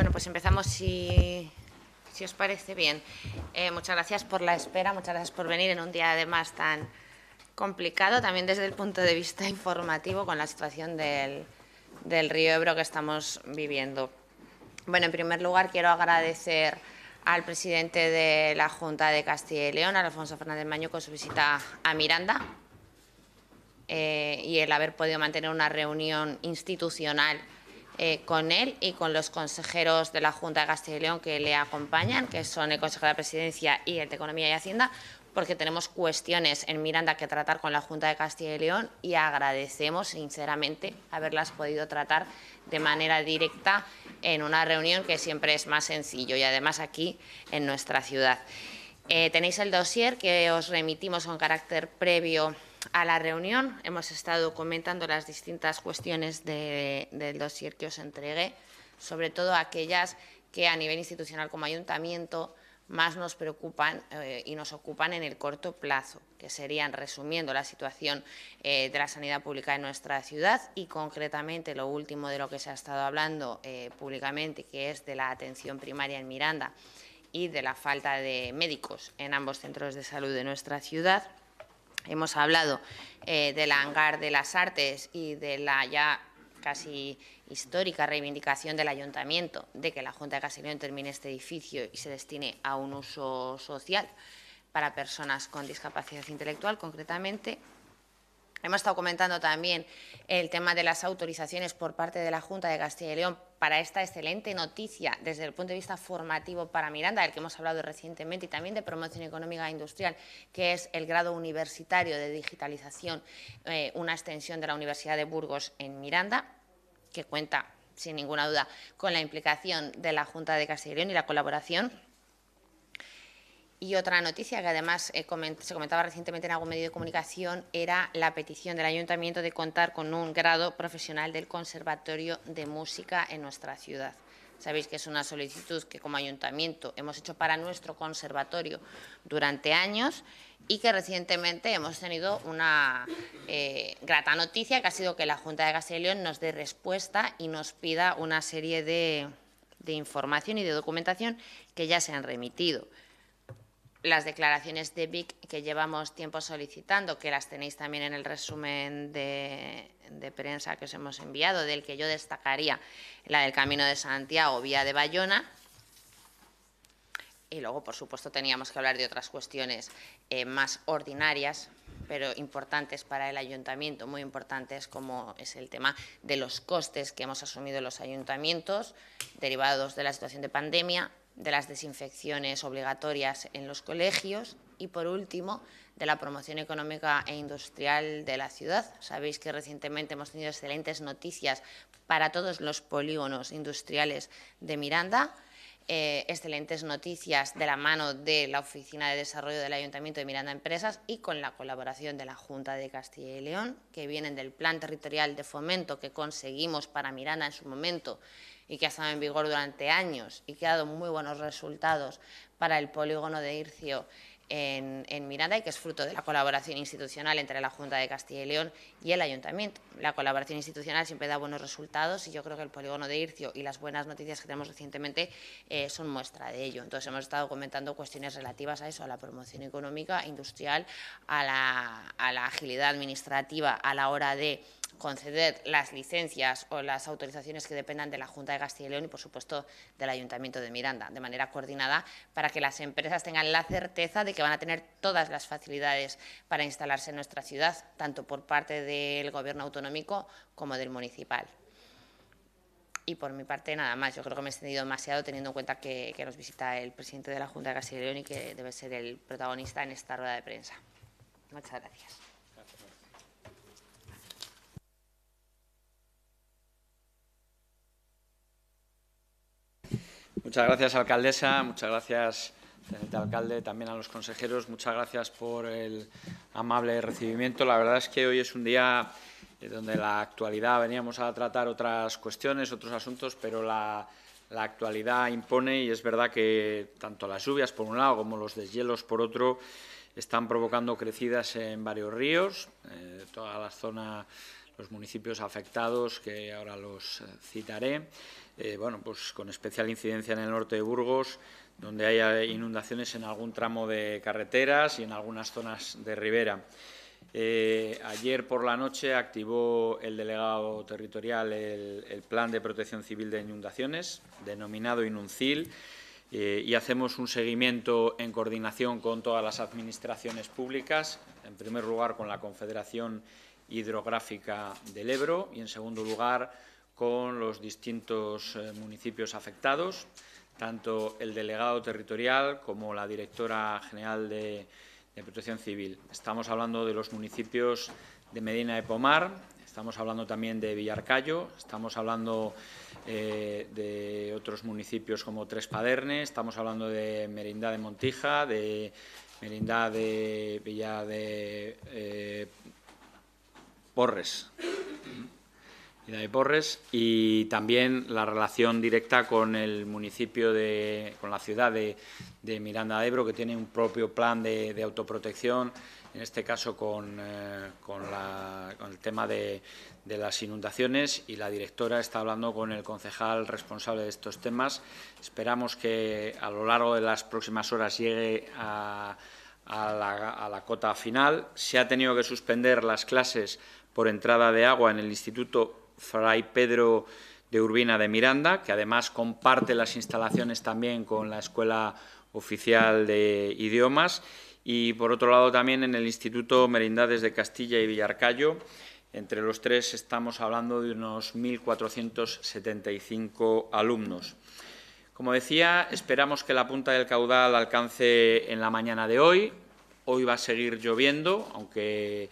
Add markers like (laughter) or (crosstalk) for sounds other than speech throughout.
Bueno, pues empezamos si, os parece bien. Eh, muchas gracias por la espera, muchas gracias por venir en un día además tan complicado, también desde el punto de vista informativo con la situación del, río Ebro que estamos viviendo. Bueno, en primer lugar quiero agradecer al presidente de la Junta de Castilla y León, Alfonso Fernández Mañuco, su visita a Miranda eh, y el haber podido mantener una reunión institucional eh, con él y con los consejeros de la Junta de Castilla y León que le acompañan, que son el Consejo de la Presidencia y el de Economía y Hacienda, porque tenemos cuestiones en Miranda que tratar con la Junta de Castilla y León y agradecemos sinceramente haberlas podido tratar de manera directa en una reunión que siempre es más sencillo y además aquí en nuestra ciudad. Eh, tenéis el dossier que os remitimos con carácter previo a la reunión. Hemos estado comentando las distintas cuestiones de, del dossier que os entregué, sobre todo aquellas que a nivel institucional como ayuntamiento más nos preocupan eh, y nos ocupan en el corto plazo, que serían, resumiendo, la situación eh, de la sanidad pública en nuestra ciudad y, concretamente, lo último de lo que se ha estado hablando eh, públicamente, que es de la atención primaria en Miranda y de la falta de médicos en ambos centros de salud de nuestra ciudad. Hemos hablado eh, del hangar de las artes y de la ya casi histórica reivindicación del ayuntamiento de que la Junta de Castellón termine este edificio y se destine a un uso social para personas con discapacidad intelectual, concretamente Hemos estado comentando también el tema de las autorizaciones por parte de la Junta de Castilla y León para esta excelente noticia desde el punto de vista formativo para Miranda, del que hemos hablado recientemente, y también de promoción económica e industrial, que es el grado universitario de digitalización, eh, una extensión de la Universidad de Burgos en Miranda, que cuenta, sin ninguna duda, con la implicación de la Junta de Castilla y León y la colaboración y otra noticia que además eh, se comentaba recientemente en algún medio de comunicación era la petición del ayuntamiento de contar con un grado profesional del Conservatorio de Música en nuestra ciudad. Sabéis que es una solicitud que como ayuntamiento hemos hecho para nuestro conservatorio durante años y que recientemente hemos tenido una eh, grata noticia que ha sido que la Junta de Castilla y León nos dé respuesta y nos pida una serie de, de información y de documentación que ya se han remitido las declaraciones de Vic que llevamos tiempo solicitando, que las tenéis también en el resumen de, prensa que os hemos enviado, del que yo destacaría la del Camino de Santiago, vía de Bayona. Y luego, por supuesto, teníamos que hablar de otras cuestiones eh, más ordinarias, pero importantes para el ayuntamiento, muy importantes, como es el tema de los costes que hemos asumido los ayuntamientos derivados de la situación de pandemia, de las desinfecciones obligatorias en los colegios y, por último, de la promoción económica e industrial de la ciudad. Sabéis que recientemente hemos tenido excelentes noticias para todos los polígonos industriales de Miranda. Eh, excelentes noticias de la mano de la Oficina de Desarrollo del Ayuntamiento de Miranda Empresas y con la colaboración de la Junta de Castilla y León, que vienen del Plan Territorial de Fomento que conseguimos para Miranda en su momento y que ha estado en vigor durante años y que ha dado muy buenos resultados para el polígono de Ircio en, Miranda y que es fruto de la colaboración institucional entre la Junta de Castilla y León y el Ayuntamiento. La colaboración institucional siempre da buenos resultados y yo creo que el polígono de Ircio y las buenas noticias que tenemos recientemente eh, son muestra de ello. Entonces, hemos estado comentando cuestiones relativas a eso, a la promoción económica, industrial, a la agilidad administrativa a la hora de conceder las licencias o las autorizaciones que dependan de la Junta de Castilla y León y, por supuesto, del Ayuntamiento de Miranda, de manera coordinada para que las empresas tengan la certeza de que van a tener todas las facilidades para instalarse en nuestra ciudad, tanto por parte del Gobierno autonómico como del municipal. Y por mi parte, nada más. Yo creo que me he extendido demasiado teniendo en cuenta que, que nos visita el presidente de la Junta de Castilla y León y que debe ser el protagonista en esta rueda de prensa. Muchas gracias. Muchas gracias, alcaldesa. Muchas gracias, teniente alcalde, también a los consejeros. Muchas gracias por el amable recibimiento. La verdad es que hoy es un día eh, donde la actualidad veníamos a tratar otras cuestiones, otros asuntos, pero la, actualidad impone y es verdad que tanto las lluvias por un lado como los deshielos por otro están provocando crecidas en varios ríos, eh, toda la zona los municipios afectados, que ahora los eh, citaré, eh, bueno, pues con especial incidencia en el norte de Burgos, donde haya inundaciones en algún tramo de carreteras y en algunas zonas de ribera. Eh, ayer por la noche activó el delegado territorial el, Plan de Protección Civil de Inundaciones, denominado INUNCIL, y hacemos un seguimiento en coordinación con todas las administraciones públicas, en primer lugar con la Confederación hidrográfica del Ebro y, en segundo lugar, con los distintos eh, municipios afectados, tanto el delegado territorial como la directora general de, Protección Civil. Estamos hablando de los municipios de Medina de Pomar, estamos hablando también de Villarcayo, estamos hablando eh, de otros municipios como Tres Padernes, estamos hablando de Merindad de Montija, de Merindad de Villa de eh, Porres. y Porres. Y también la relación directa con el municipio de, con la ciudad de, Miranda de Ebro, que tiene un propio plan de, autoprotección, en este caso con, eh, con, el tema de, las inundaciones y la directora está hablando con el concejal responsable de estos temas. Esperamos que a lo largo de las próximas horas llegue a, la, a, la, cota final. Se ha tenido que suspender las clases por entrada de agua en el Instituto Fray Pedro de Urbina de Miranda, que además comparte las instalaciones también con la Escuela Oficial de Idiomas, y por otro lado también en el Instituto Merindades de Castilla y Villarcayo. Entre los tres estamos hablando de unos 1.475 alumnos. Como decía, esperamos que la punta del caudal alcance en la mañana de hoy. Hoy va a seguir lloviendo, aunque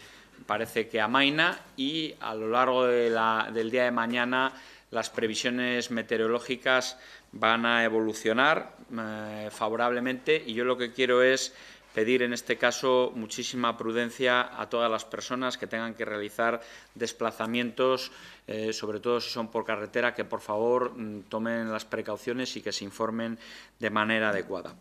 parece que amaina y a lo largo del día de mañana las previsiones meteorológicas van a evolucionar eh, favorablemente y yo lo que quiero es pedir en este caso muchísima prudencia a todas las personas que tengan que realizar desplazamientos, eh, sobre todo si son por carretera, que por favor mm, tomen las precauciones y que se informen de manera adecuada.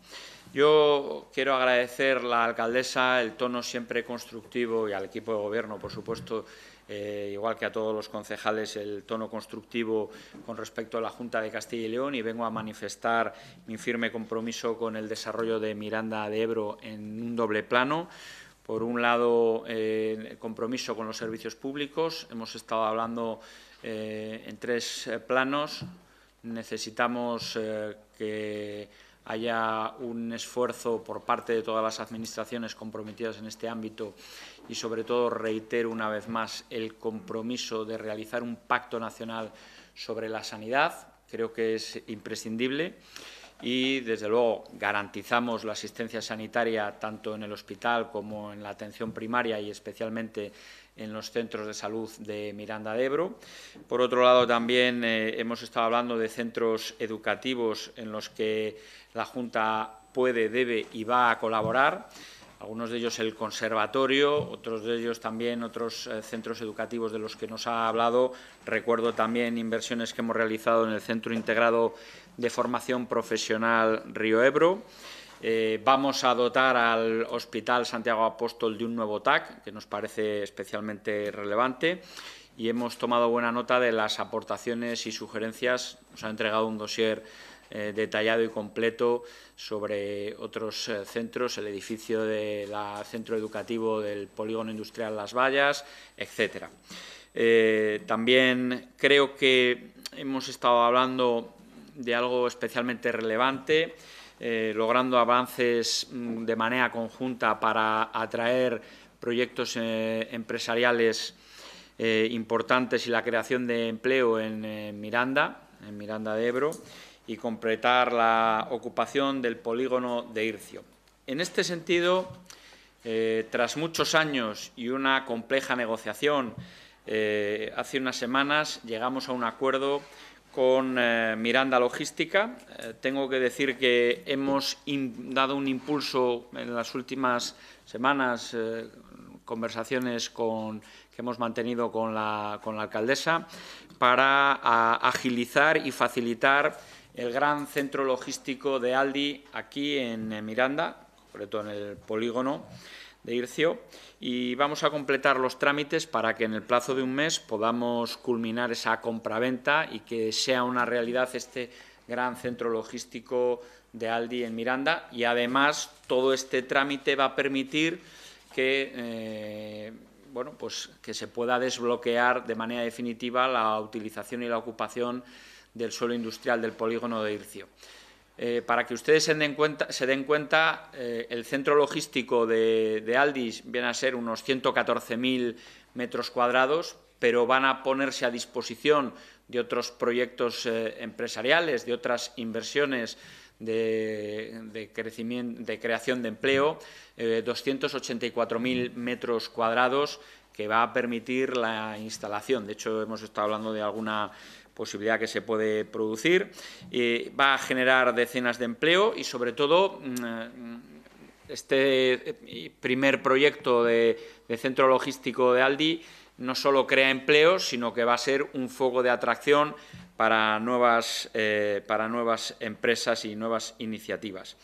Yo quiero agradecer a la alcaldesa el tono siempre constructivo y al equipo de gobierno, por supuesto, eh, igual que a todos los concejales, el tono constructivo con respecto a la Junta de Castilla y León y vengo a manifestar mi firme compromiso con el desarrollo de Miranda de Ebro en un doble plano. Por un lado, eh, compromiso con los servicios públicos. Hemos estado hablando eh, en tres planos. Necesitamos que haya un esfuerzo por parte de todas las administraciones comprometidas en este ámbito y, sobre todo, reitero una vez más el compromiso de realizar un pacto nacional sobre la sanidad. Creo que es imprescindible y, desde luego, garantizamos la asistencia sanitaria tanto en el hospital como en la atención primaria y, especialmente, en los centros de salud de Miranda de Ebro. Por otro lado, también eh, hemos estado hablando de centros educativos en los que la Junta puede, debe y va a colaborar algunos de ellos el conservatorio, otros de ellos también otros eh, centros educativos de los que nos ha hablado. Recuerdo también inversiones que hemos realizado en el Centro Integrado de Formación Profesional Río Ebro. Eh, vamos a dotar al Hospital Santiago Apóstol de un nuevo TAC, que nos parece especialmente relevante, y hemos tomado buena nota de las aportaciones y sugerencias. Nos ha entregado un dossier eh, detallado y completo sobre otros eh, centros, el edificio del centro educativo del polígono industrial Las Vallas, etcétera. Eh, también creo que hemos estado hablando de algo especialmente relevante, logrando avances mm, de manera conjunta para atraer proyectos empresariales importantes y la creación de empleo en Miranda, en Miranda de Ebro y completar la ocupación del polígono de Ircio. En este sentido, eh, tras muchos años y una compleja negociación, eh, hace unas semanas llegamos a un acuerdo con eh, Miranda Logística. tengo que decir que hemos dado un impulso en las últimas semanas, conversaciones que hemos mantenido con la, alcaldesa, para agilizar y facilitar el gran centro logístico de Aldi aquí en Miranda, sobre todo en el polígono de Ircio, y vamos a completar los trámites para que en el plazo de un mes podamos culminar esa compraventa y que sea una realidad este gran centro logístico de Aldi en Miranda. Y además todo este trámite va a permitir que eh, bueno, pues que se pueda desbloquear de manera definitiva la utilización y la ocupación del suelo industrial del polígono de Ircio. Eh, para que ustedes se den cuenta, eh, el centro logístico de, Aldis viene a ser unos 114.000 metros cuadrados, pero van a ponerse a disposición de otros proyectos eh, empresariales, de otras inversiones de, de, de creación de empleo, 284.000 metros cuadrados que va a permitir la instalación. De hecho, hemos estado hablando de alguna posibilidad que se puede producir. va a generar decenas de empleo y, sobre todo, mm, este primer proyecto de, centro logístico de Aldi no solo crea empleo, sino que va a ser un foco de atracción para nuevas, eh, para nuevas empresas y nuevas iniciativas.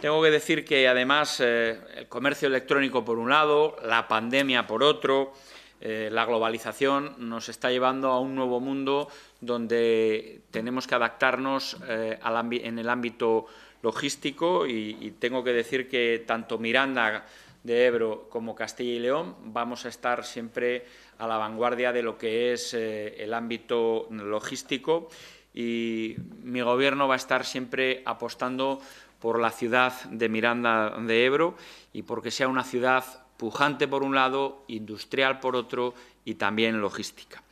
Tengo que decir que, además, eh, el comercio electrónico por un lado, la pandemia por otro, eh, la globalización nos está llevando a un nuevo mundo donde tenemos que adaptarnos eh, en el ámbito logístico y, tengo que decir que tanto Miranda de Ebro como Castilla y León vamos a estar siempre a la vanguardia de lo que es el ámbito logístico y mi gobierno va a estar siempre apostando por la ciudad de Miranda de Ebro y porque sea una ciudad pujante por un lado, industrial por otro y también logística.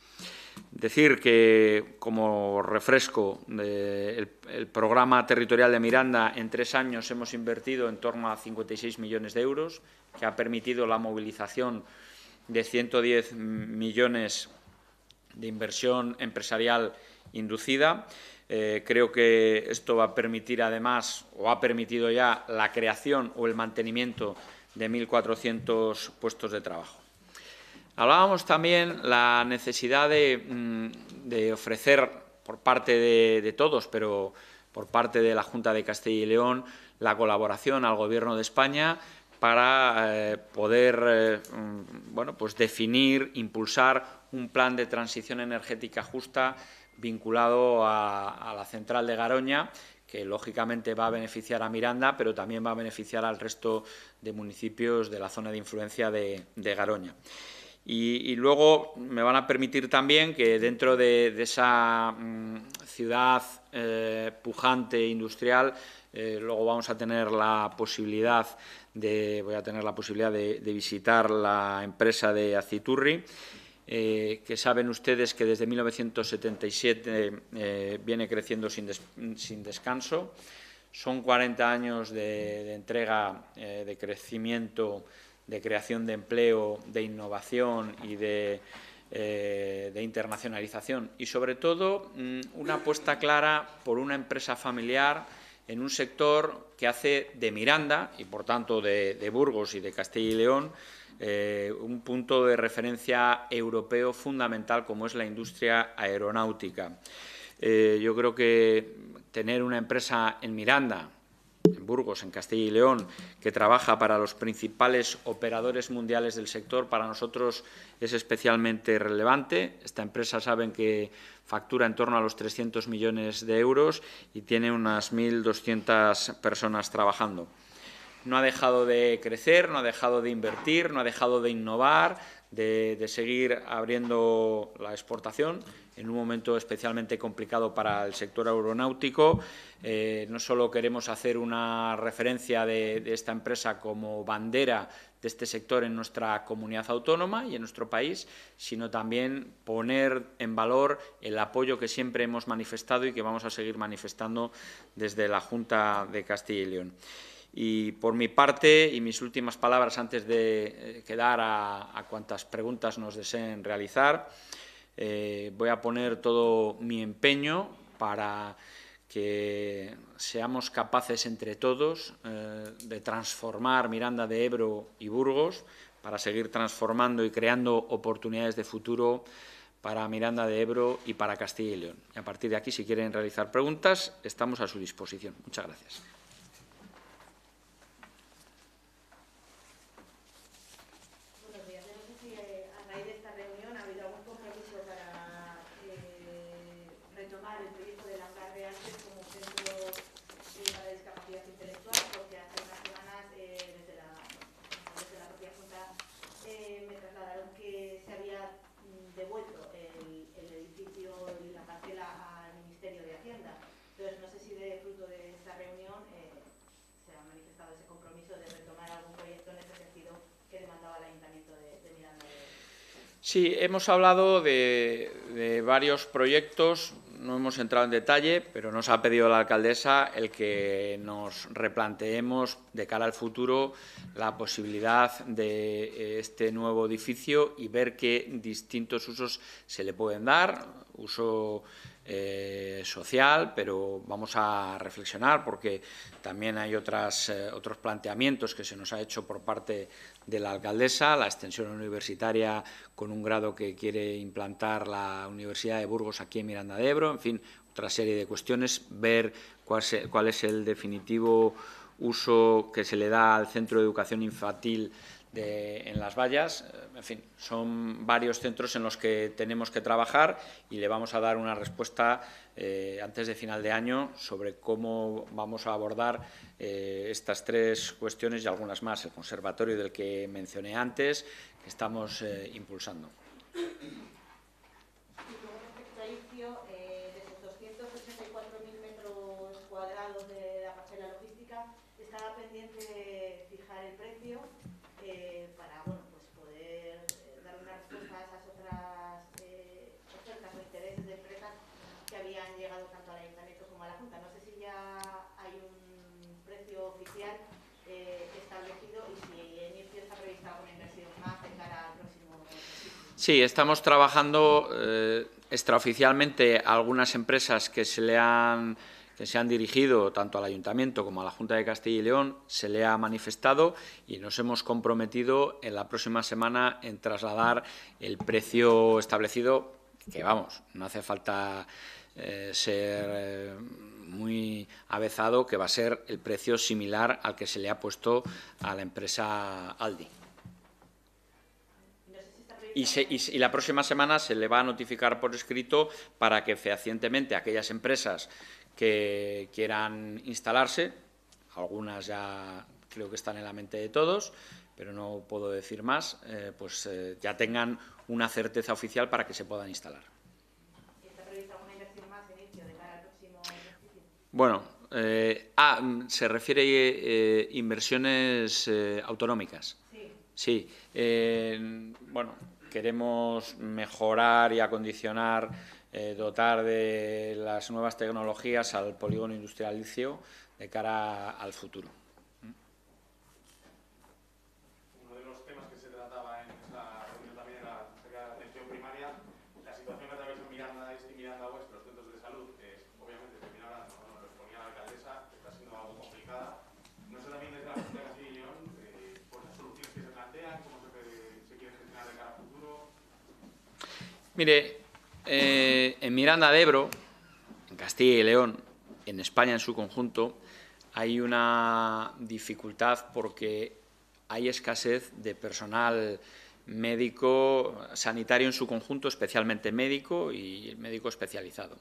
Decir que, como refresco, del eh, programa territorial de Miranda en tres años hemos invertido en torno a 56 millones de euros, que ha permitido la movilización de 110 millones de inversión empresarial inducida. Eh, creo que esto va a permitir además, o ha permitido ya, la creación o el mantenimiento de 1.400 puestos de trabajo. Hablábamos también la necesidad de, mm, ofrecer por parte de, todos, pero por parte de la Junta de Castilla y León, la colaboración al Gobierno de España para eh, poder eh, mm, bueno, pues definir, impulsar un plan de transición energética justa vinculado a, la central de Garoña, que lógicamente va a beneficiar a Miranda, pero también va a beneficiar al resto de municipios de la zona de influencia de, Garoña. Y, luego me van a permitir también que dentro de, esa mm, ciudad eh, pujante industrial, eh, luego vamos a tener la posibilidad de, voy a tener la posibilidad de visitar la empresa de Aciturri eh, que saben ustedes que desde 1977 eh, viene creciendo sin, descanso. Son 40 años de, entrega, eh, de crecimiento, de creación de empleo, de innovación y de, internacionalización. Y, sobre todo, mm, una apuesta clara por una empresa familiar en un sector que hace de Miranda y, por tanto, de Burgos y de Castilla y León, eh, un punto de referencia europeo fundamental como es la industria aeronáutica. Eh, yo creo que tener una empresa en Miranda, en Burgos, en Castilla y León, que trabaja para los principales operadores mundiales del sector, para nosotros es especialmente relevante. Esta empresa saben que factura en torno a los 300 millones de euros y tiene unas 1.200 personas trabajando no ha dejado de crecer, no ha dejado de invertir, no ha dejado de innovar, de, seguir abriendo la exportación en un momento especialmente complicado para el sector aeronáutico. Eh, no solo queremos hacer una referencia de, esta empresa como bandera de este sector en nuestra comunidad autónoma y en nuestro país, sino también poner en valor el apoyo que siempre hemos manifestado y que vamos a seguir manifestando desde la Junta de Castilla y León. Y por mi parte, y mis últimas palabras antes de eh, quedar a, cuantas preguntas nos deseen realizar, eh, voy a poner todo mi empeño para que seamos capaces entre todos eh, de transformar Miranda de Ebro y Burgos para seguir transformando y creando oportunidades de futuro para Miranda de Ebro y para Castilla y León. Y a partir de aquí, si quieren realizar preguntas, estamos a su disposición. Muchas gracias. Sí, hemos hablado de, varios proyectos, no hemos entrado en detalle, pero nos ha pedido la alcaldesa el que nos replanteemos de cara al futuro la posibilidad de eh, este nuevo edificio y ver qué distintos usos se le pueden dar, uso eh, social, pero vamos a reflexionar porque también hay otras, eh, otros planteamientos que se nos ha hecho por parte de la alcaldesa, la extensión universitaria con un grado que quiere implantar la Universidad de Burgos aquí en Miranda de Ebro, en fin, otra serie de cuestiones, ver cuál es el definitivo uso que se le da al Centro de Educación Infantil en las vallas. Eh, en fin, son varios centros en los que tenemos que trabajar y le vamos a dar una respuesta eh, antes de final de año sobre cómo vamos a abordar eh, estas tres cuestiones y algunas más. El conservatorio del que mencioné antes, que estamos impulsando. Sí, estamos trabajando eh, extraoficialmente algunas empresas que se le han que se han dirigido tanto al Ayuntamiento como a la Junta de Castilla y León, se le ha manifestado y nos hemos comprometido en la próxima semana en trasladar el precio establecido, que vamos, no hace falta eh, ser eh, muy avezado, que va a ser el precio similar al que se le ha puesto a la empresa Aldi y, la próxima semana se le va a notificar por escrito para que fehacientemente aquellas empresas que quieran instalarse, algunas ya creo que están en la mente de todos, pero no puedo decir más, eh, pues eh, ya tengan una certeza oficial para que se puedan instalar. ¿Está prevista alguna inversión más inicio de próximo ejercicio? Bueno, eh, ah, mm, se refiere a inversiones autonómicas. Sí. Sí, bueno, queremos mejorar y acondicionar, eh, dotar de las nuevas tecnologías al polígono industrial de cara al futuro. Mire, eh, en Miranda de Ebro, en Castilla y León, en España en su conjunto, hay una dificultad porque hay escasez de personal médico sanitario en su conjunto, especialmente médico y médico especializado.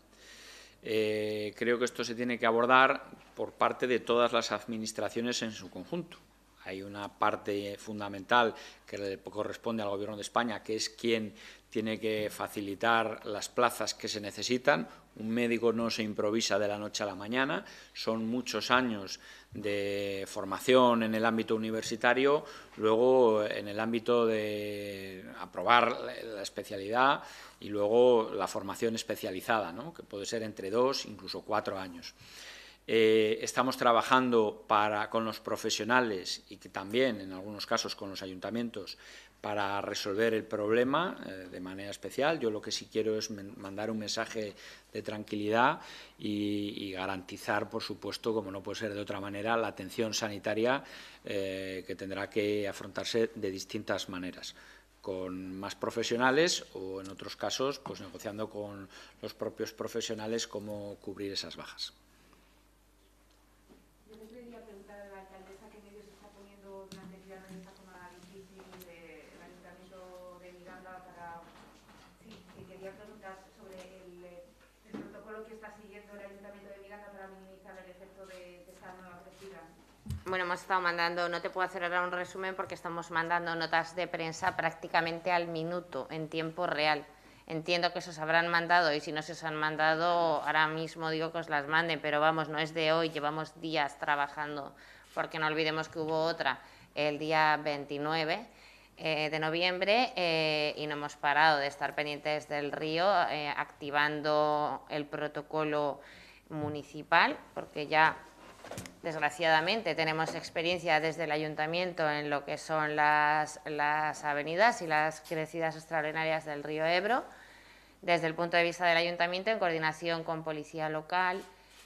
Eh, creo que esto se tiene que abordar por parte de todas las administraciones en su conjunto. Hay una parte fundamental que le corresponde al Gobierno de España, que es quien tiene que facilitar las plazas que se necesitan. Un médico no se improvisa de la noche a la mañana, son muchos años de formación en el ámbito universitario, luego en el ámbito de aprobar la especialidad y luego la formación especializada, que puede ser entre dos, incluso cuatro años. Eh, estamos trabajando para, con los profesionales y que también, en algunos casos, con los ayuntamientos, para resolver el problema eh, de manera especial. Yo lo que sí quiero es mandar un mensaje de tranquilidad y, garantizar, por supuesto, como no puede ser de otra manera, la atención sanitaria eh, que tendrá que afrontarse de distintas maneras con más profesionales o, en otros casos, pues negociando con los propios profesionales cómo cubrir esas bajas. Bueno, hemos estado mandando, no te puedo hacer ahora un resumen porque estamos mandando notas de prensa prácticamente al minuto, en tiempo real. Entiendo que se os habrán mandado y si no se os han mandado, ahora mismo digo que os las manden, pero vamos, no es de hoy, llevamos días trabajando, porque no olvidemos que hubo otra el día 29 eh, de noviembre eh, y no hemos parado de estar pendientes del río, eh, activando el protocolo municipal, porque ya Desgraciadamente tenemos experiencia desde el ayuntamiento en lo que son las, avenidas y las crecidas extraordinarias del río Ebro, desde el punto de vista del ayuntamiento en coordinación con policía local,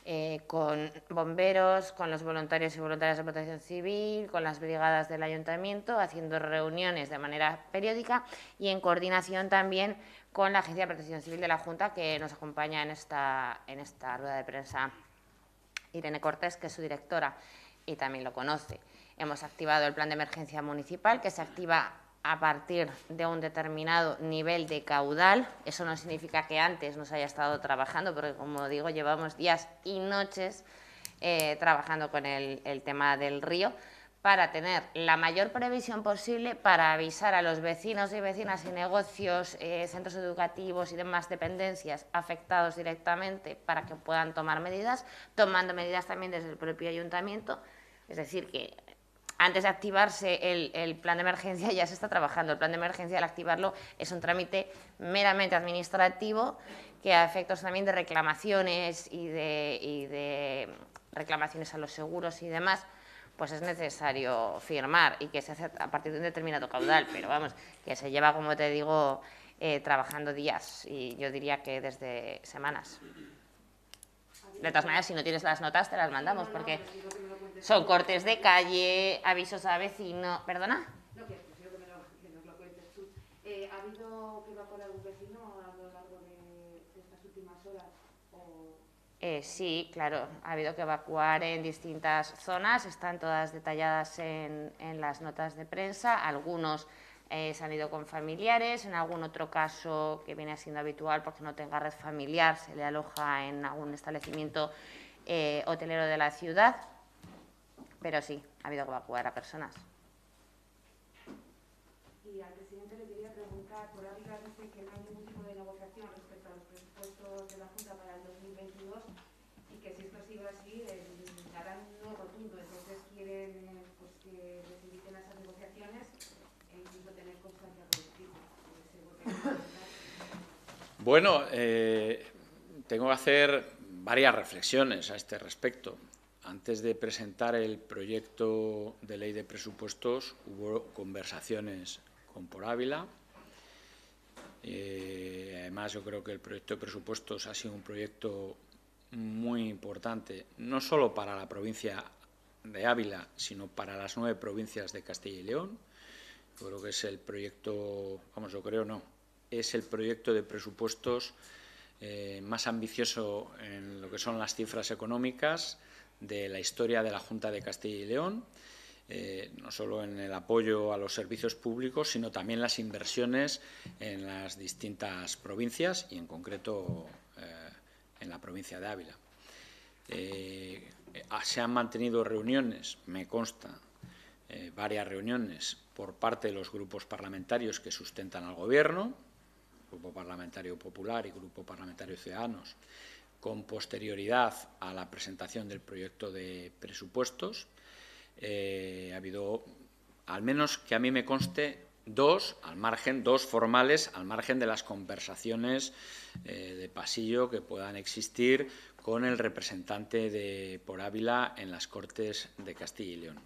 eh, con bomberos, con los voluntarios y voluntarias de protección civil, con las brigadas del ayuntamiento, haciendo reuniones de manera periódica y en coordinación también con la Agencia de Protección Civil de la Junta que nos acompaña en esta rueda de prensa. Irene Cortés, que es su directora y también lo conoce. Hemos activado el plan de emergencia municipal, que se activa a partir de un determinado nivel de caudal. Eso no significa que antes nos haya estado trabajando, porque, como digo, llevamos días y noches eh, trabajando con el tema del río para tener la mayor previsión posible para avisar a los vecinos y vecinas y negocios, eh, centros educativos y demás dependencias afectados directamente para que puedan tomar medidas, tomando medidas también desde el propio ayuntamiento. Es decir, que antes de activarse el, plan de emergencia (laughs) ya se está trabajando. El plan de emergencia, al activarlo, es un trámite meramente administrativo que a efectos también de reclamaciones y de reclamaciones a los seguros y demás pues es necesario firmar y que se hace a partir de un determinado caudal, pero vamos, que se lleva, como te digo, eh, trabajando días y yo diría que desde semanas. De todas maneras, si no tienes las notas, te las mandamos porque son cortes de calle, avisos a vecinos… ¿Perdona? No, que nos lo cuentes tú. Eh, ¿Ha habido que algún Eh, sí, claro, ha habido que evacuar en distintas zonas, están todas detalladas en, las notas de prensa, algunos eh, se han ido con familiares, en algún otro caso que viene siendo habitual porque no tenga red familiar, se le aloja en algún establecimiento eh, hotelero de la ciudad, pero sí, ha habido que evacuar a personas. dice que no hay ningún tipo de negociación respecto a los presupuestos de la Junta para el 2022 y que si esto sigue así darán eh, un no rotundo. Entonces quieren eh, pues, que les inviten a esas negociaciones e incluso tener constancia colectiva. Bueno, eh, tengo que hacer varias reflexiones a este respecto. Antes de presentar el proyecto de ley de presupuestos hubo conversaciones con Por Ávila, eh, además, yo creo que el proyecto de presupuestos ha sido un proyecto muy importante, no solo para la provincia de Ávila, sino para las nueve provincias de Castilla y León. creo que es el proyecto, vamos, yo creo no, es el proyecto de presupuestos eh, más ambicioso en lo que son las cifras económicas de la historia de la Junta de Castilla y León. Eh, no solo en el apoyo a los servicios públicos, sino también las inversiones en las distintas provincias y en concreto eh, en la provincia de Ávila. Eh, ah, se han mantenido reuniones, me consta, varias reuniones por parte de los grupos parlamentarios que sustentan al Gobierno, Grupo Parlamentario Popular y Grupo Parlamentario Ciudadanos, con posterioridad a la presentación del proyecto de presupuestos, eh, ha habido, al menos que a mí me conste, dos al margen, dos formales al margen de las conversaciones eh, de pasillo que puedan existir con el representante de por Ávila en las Cortes de Castilla y León.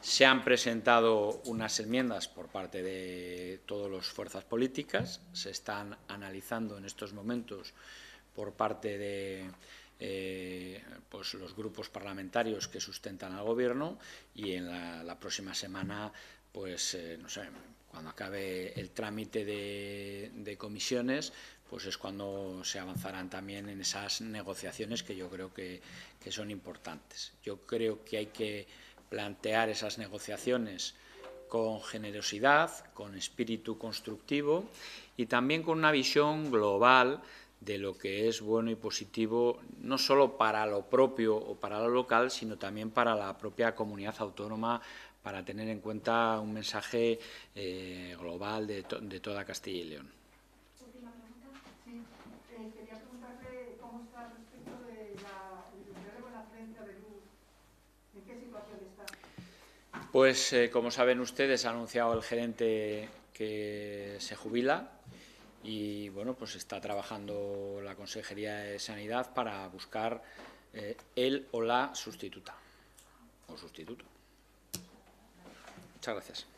Se han presentado unas enmiendas por parte de todas las fuerzas políticas, se están analizando en estos momentos por parte de, eh, pues los grupos parlamentarios que sustentan al Gobierno y en la, próxima semana, pues eh, no sé, cuando acabe el trámite de, comisiones, pues es cuando se avanzarán también en esas negociaciones que yo creo que, que son importantes. Yo creo que hay que plantear esas negociaciones con generosidad, con espíritu constructivo y también con una visión global de lo que es bueno y positivo, no solo para lo propio o para lo local, sino también para la propia comunidad autónoma, para tener en cuenta un mensaje eh, global de, toda Castilla y León. Pues, como saben ustedes, ha anunciado el gerente que se jubila y bueno, pues está trabajando la Consejería de Sanidad para buscar él eh, el o la sustituta o sustituto. Muchas gracias.